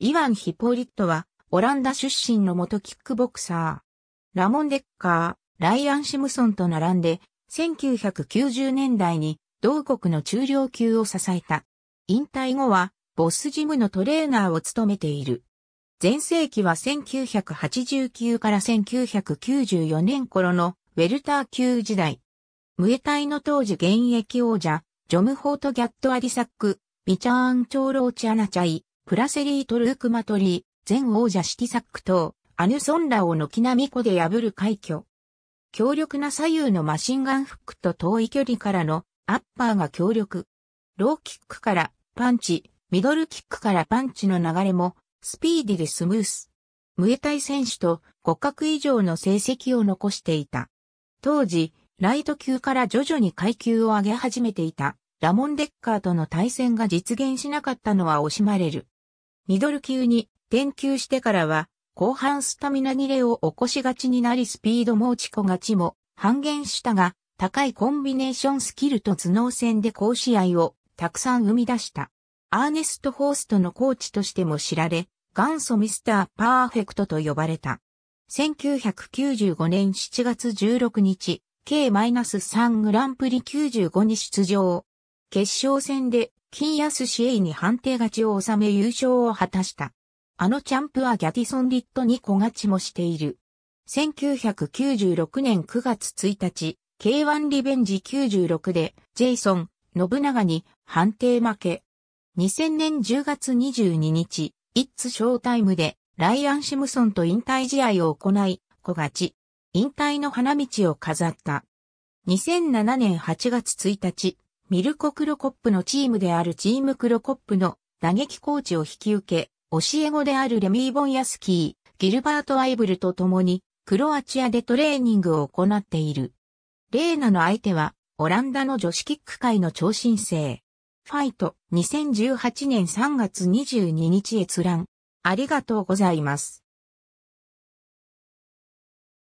イワン・ヒポリットは、オランダ出身の元キックボクサー。ラモン・デッカー、ライアン・シムソンと並んで、1990年代に同国の中量級を支えた。引退後は、ボスジムのトレーナーを務めている。前世紀は1989から1994年頃のウェルター級時代。ムエタイの当時現役王者、ジョム・ホート・ギャット・アディサック、ビチャーン・チョーローチ・アナチャイ、プラセリートルークマトリー、前王者シティサック等、アヌソンラを軒並み湖で破る快挙。強力な左右のマシンガンフックと遠い距離からのアッパーが強力。ローキックからパンチ、ミドルキックからパンチの流れもスピーディでスムース。ムエタイ選手と互角以上の成績を残していた。当時、ライト級から徐々に階級を上げ始めていたラモン・デッカーとの対戦が実現しなかったのは惜しまれる。ミドル級に転級してからは、後半スタミナ切れを起こしがちになりスピードも落ちこがちも半減したが、高いコンビネーションスキルと頭脳戦で甲試合をたくさん生み出した。アーネスト・ホーストのコーチとしても知られ、元祖ミスター・パーフェクトと呼ばれた。1995年7月16日、K-3 グランプリ95に出場。決勝戦で金安市営に判定勝ちを収め優勝を果たした。あのチャンプはギャティソン・リットに小勝ちもしている。1996年9月1日、K1 リベンジ96で、ジェイソン、信長に判定負け。2000年10月22日、イッツショータイムで、ライアン・シムソンと引退試合を行い、小勝ち。引退の花道を飾った。2007年8月1日、ミルコ・クロコップのチームであるチームクロコップの打撃コーチを引き受け、教え子であるレミー・ボンヤスキー、ギルバート・アイブルと共に、クロアチアでトレーニングを行っている。レーナの相手は、オランダの女子キック界の超新星。ファイト、2018年3月22日閲覧。ありがとうございます。